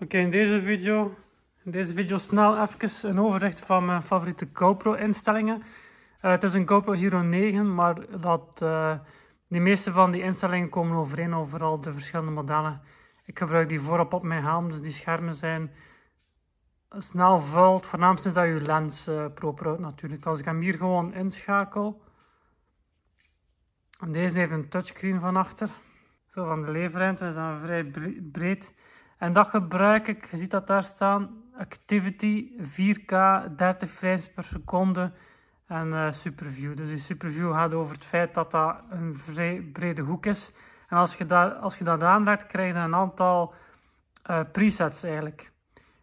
Oké, in deze video, in deze video snel even een overzicht van mijn favoriete GoPro instellingen. Eh, het is een GoPro Hero 9, maar dat, eh, de meeste van die instellingen komen overeen overal de verschillende modellen. Ik gebruik die voorop op mijn helm, dus die schermen zijn snel vult. Het is dat je lens uh, natuurlijk. Als ik hem hier gewoon inschakel. En deze heeft een touchscreen van achter. Zo van de leefruimte is dan vrij breed. En dat gebruik ik, je ziet dat daar staan, Activity 4K 30 frames per seconde en uh, Superview. Dus die Superview gaat over het feit dat dat een brede hoek is. En als je, daar, als je dat aanraakt, krijg je een aantal eh, presets eigenlijk.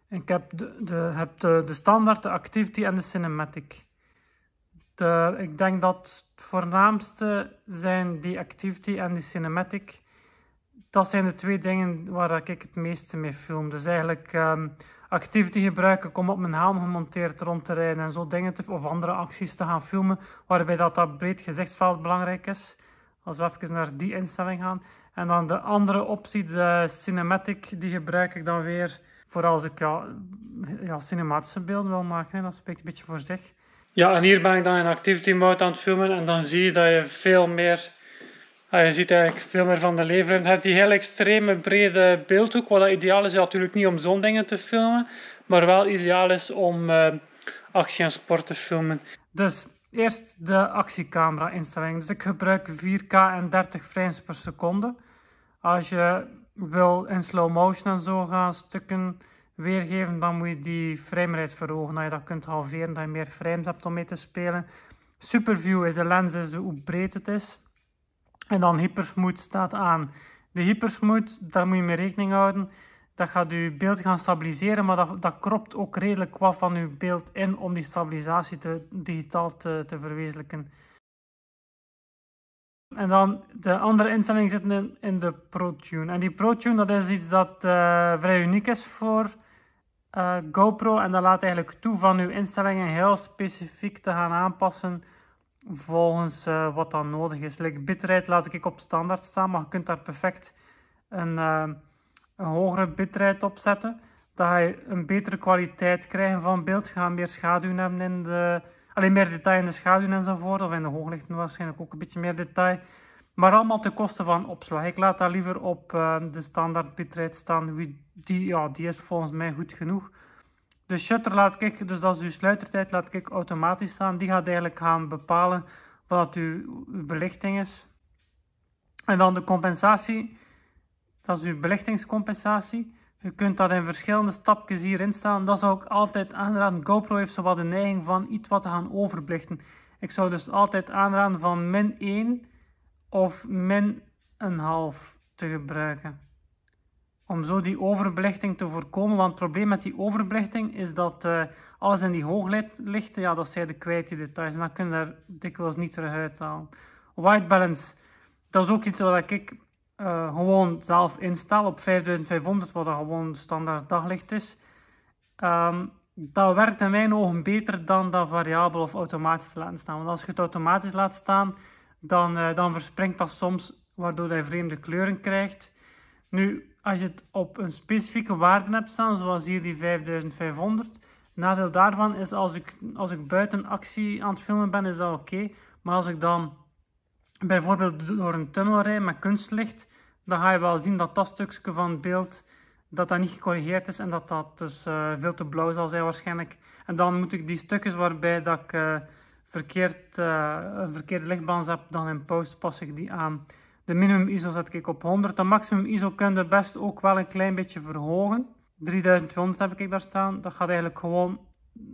ik heb de, heb de, de standaard, de Activity en de Cinematic. De, ik denk dat het voornaamste zijn die Activity en die Cinematic dat zijn de twee dingen waar ik het meeste mee film. Dus eigenlijk um, activity gebruiken, om op mijn helm gemonteerd rond te rijden en zo dingen te, of andere acties te gaan filmen, waarbij dat, dat breed gezichtsveld belangrijk is. Als we even naar die instelling gaan. En dan de andere optie, de cinematic, die gebruik ik dan weer voor als ik ja, cinematische beelden wil maken. Dat spreekt een beetje voor zich. Ja, en hier ben ik dan in activity mode aan het filmen en dan zie je dat je veel meer Ah, je ziet eigenlijk veel meer van de levering, Het heeft die heel extreme brede beeldhoek. Wat ideaal is, is natuurlijk niet om zo'n dingen te filmen. Maar wel ideaal is om eh, actie en sport te filmen. Dus eerst de actiecamera instelling. Dus ik gebruik 4K en 30 frames per seconde. Als je wil in slow motion en zo gaan stukken weergeven, dan moet je die framerate verhogen. Dat je dat kunt halveren, dat je meer frames hebt om mee te spelen. Superview is de lens, is hoe breed het is. En dan hypersmoed staat aan. De hypersmoed, daar moet je mee rekening houden. Dat gaat je beeld gaan stabiliseren, maar dat, dat kropt ook redelijk wat van je beeld in om die stabilisatie te, digitaal te, te verwezenlijken. En dan de andere instellingen zitten in, de de ProTune. En die ProTune dat is iets dat eh, vrij uniek is voor eh, GoPro. En dat laat eigenlijk toe van uw instellingen heel specifiek te gaan aanpassen volgens eh, wat dan nodig is. Like bitrate laat ik op standaard staan, maar je kunt daar perfect een, eh, een hogere bitrate op zetten. Dat je een betere kwaliteit krijgen van beeld. Je gaat meer schaduw hebben in de... Alleen meer detail in de schaduw enzovoort. Of in de hooglichten waarschijnlijk ook een beetje meer detail. Maar allemaal ten koste van opslag. Ik laat dat liever op eh, de standaard bitrate staan. Die, ja, die is volgens mij goed genoeg. De shutter laat ik, dus dat is uw sluitertijd, laat ik automatisch staan. Die gaat eigenlijk gaan bepalen wat uw, belichting is. En dan de compensatie, dat is uw belichtingscompensatie. U kunt dat in verschillende stapjes hierin staan. Dat zou ik altijd aanraden. GoPro heeft zowat de neiging van iets wat te gaan overbelichten. Ik zou dus altijd aanraden van min 1 of min een half te gebruiken om zo die overbelichting te voorkomen. Want het probleem met die overbelichting is dat eh, alles in die hooglicht ja, dat zijn de kwijt die details. En dat kun je daar dikwijls niet terug uithalen. White balance, dat is ook iets wat ik eh, gewoon zelf instel op 5500, wat dat gewoon standaard daglicht is. Ehm, dat werkt in mijn ogen beter dan dat variabel of automatisch laten staan. Want als je het automatisch laat staan, dan, uh, dan verspringt dat soms, waardoor je vreemde kleuren krijgt. Nu, als je het op een specifieke waarde hebt staan, zoals hier die 5500. Nadeel daarvan is als ik, als ik buiten actie aan het filmen ben, is dat oké. Maar als ik dan bijvoorbeeld door een tunnel rij met kunstlicht, dan ga je wel zien dat dat stukje van het beeld dat dat niet gecorrigeerd is en dat dat dus eh, veel te blauw zal zijn waarschijnlijk. En dan moet ik die stukjes waarbij dat ik eh, verkeerd, uh, een verkeerde lichtbaan heb, dan in post pas ik die aan de minimum ISO zet ik op 100. De maximum ISO kun je best ook wel een klein beetje verhogen. 3200 heb ik daar staan. Dat gaat eigenlijk gewoon,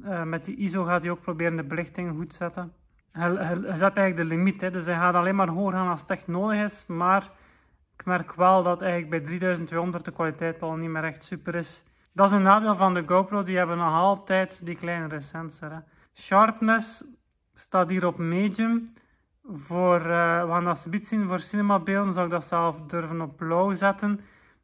eh, met die ISO gaat hij ook proberen de belichting goed zetten. Hij, hij, zet eigenlijk de limiet, hè. dus hij gaat alleen maar hoger gaan als het echt nodig is. Maar ik merk wel dat eigenlijk bij 3200 de kwaliteit al niet meer echt super is. Dat is een nadeel van de GoPro, die hebben nog altijd die kleinere sensor. Hè. Sharpness staat hier op medium voor, uh, we gaan zien voor cinemabeelden, zou ik dat zelf durven op low zetten.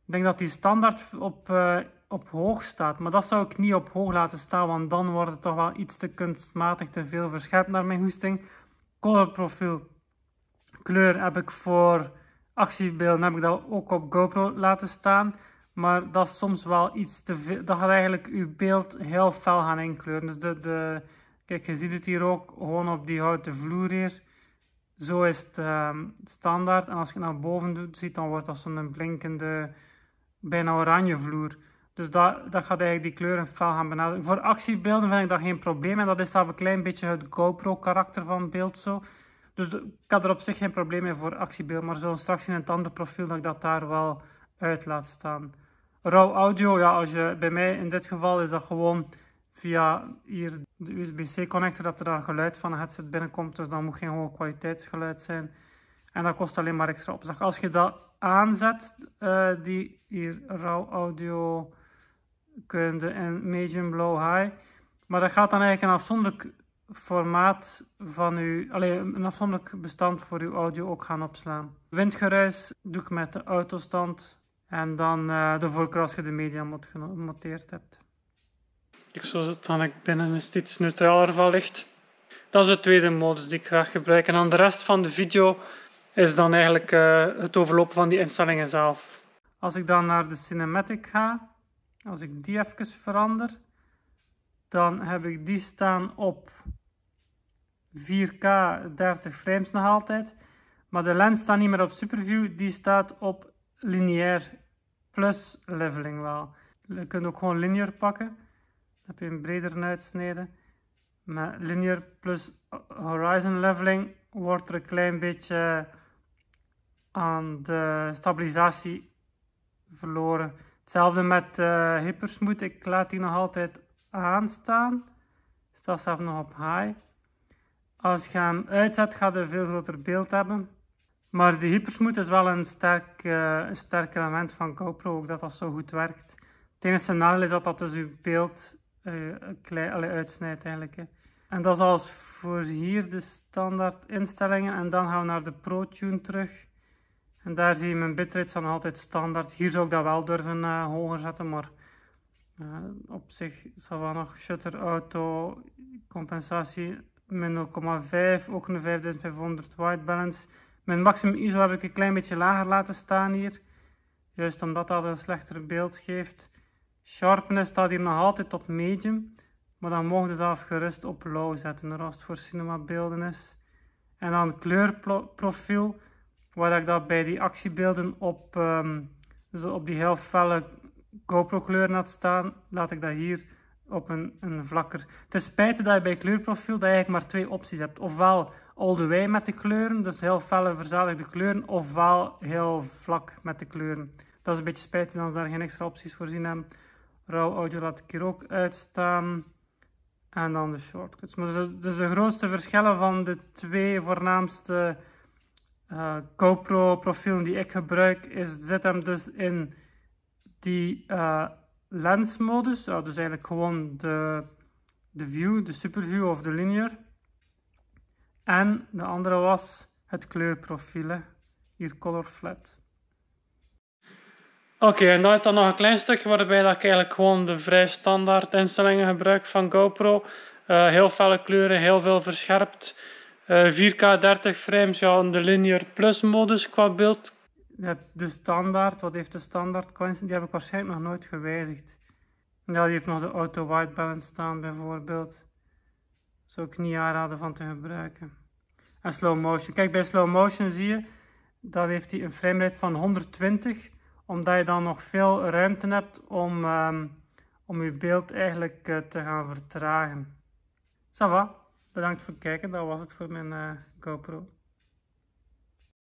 Ik denk dat die standaard op, eh, op hoog staat, maar dat zou ik niet op hoog laten staan, want dan wordt het toch wel iets te kunstmatig, te veel verscherpt naar mijn hoesting. Colorprofiel, kleur heb ik voor actiebeelden heb ik dat ook op GoPro laten staan. Maar dat is soms wel iets te veel. Dat gaat eigenlijk uw beeld heel fel gaan inkleuren. Dus de, de, kijk, je ziet het hier ook gewoon op die houten vloer hier. Zo is het ehm, standaard. En als je het naar boven doet, ziet, dan wordt dat zo'n blinkende, bijna oranje vloer. Dus dat, dat gaat eigenlijk die kleuren fel gaan benadrukken. Voor actiebeelden vind ik dat geen probleem. En dat is zelf een klein beetje het GoPro-karakter van beeld zo. Dus ik had er op zich geen probleem mee voor actiebeelden. Maar zo straks in het andere profiel dat ik dat daar wel uit laat staan. Raw audio, ja, als je, bij mij in dit geval is dat gewoon via hier de USB-C connector dat er daar geluid van een headset binnenkomt. Dus dan moet geen hoge kwaliteitsgeluid zijn. En dat kost alleen maar extra opslag. Als je dat aanzet, eh, die hier RAW audio kunde en medium, low, high. Maar dat gaat dan eigenlijk een afzonderlijk formaat van uw, alleen een afzonderlijk bestand voor uw audio ook gaan opslaan. Windgeruis doe ik met de autostand en dan eh, de voorkeur als je de media monteerd hebt. Ik zo dan ik binnen is het iets neutraler licht. Dat is de tweede modus die ik graag gebruik. En aan de rest van de video is dan eigenlijk eh, het overlopen van die instellingen zelf. Als ik dan naar de cinematic ga, als ik die even verander, dan heb ik die staan op 4K 30 frames nog altijd. Maar de lens staat niet meer op superview, die staat op lineair plus leveling wel. Je kunt ook gewoon linear pakken heb je een breder uitsnede. Met linear plus horizon leveling wordt er een klein beetje aan de stabilisatie verloren. Hetzelfde met uh, Ik laat die nog altijd aanstaan. Staat zelf nog op high. Als je hem uitzet, gaat je een veel groter beeld hebben. Maar de hypersmooth is wel een sterk, eh, sterk element van GoPro, ook dat dat zo goed werkt. Het enige nadeel is dat dat dus je beeld uh, klei, allee, eigenlijk. Hè. En dat is alles voor hier de standaard instellingen. En dan gaan we naar de ProTune terug. En daar zie je mijn bitrate dan altijd standaard. Hier zou ik dat wel durven eh, hoger zetten, maar eh, op zich zal wel nog shutter auto compensatie min 0,5, ook een 5500 white balance. Mijn maximum ISO heb ik een klein beetje lager laten staan hier. Juist omdat dat een slechter beeld geeft. Sharpness staat hier nog altijd op medium. Maar dan mogen ze zelf gerust op low zetten als het voor cinemabeelden is. En dan kleurprofiel. Waar ik dat bij die actiebeelden op, ehm, dus op die heel felle GoPro kleur laat staan. Laat ik dat hier op een, een vlakker. Het is spijtig dat je bij kleurprofiel dat eigenlijk maar twee opties hebt. Ofwel all the way met de kleuren. Dus heel felle verzadigde kleuren. Ofwel heel vlak met de kleuren. Dat is een beetje spijtig dat ze daar geen extra opties voor zien hebben. Rauw audio laat ik hier ook uitstaan. En dan de shortcuts. Maar dus, de grootste verschillen van de twee voornaamste uh, GoPro profielen die ik gebruik, is, zit hem dus in die uh, lensmodus. dus eigenlijk gewoon de, de view, de superview of de linear. En de andere was het kleurprofiel, hier color flat. Oké, en dan is dan nog een klein stukje waarbij dat ik eigenlijk gewoon de vrij standaard instellingen gebruik van GoPro. Eh, heel felle kleuren, heel veel verscherpt. 4K eh, 30 frames, ja, in de linear plus modus qua beeld. De standaard, wat heeft de standaard constant? Die heb ik waarschijnlijk nog nooit gewijzigd. Ja, die heeft nog de auto white balance staan bijvoorbeeld. Zou ik niet aanraden van te gebruiken. En slow motion. Kijk, bij slow motion zie je, dan heeft hij een framerate van 120 omdat je dan nog veel ruimte hebt om, ehm, om je beeld eigenlijk eh, te gaan vertragen. Ça va. Bedankt voor het kijken. Dat was het voor mijn eh, GoPro.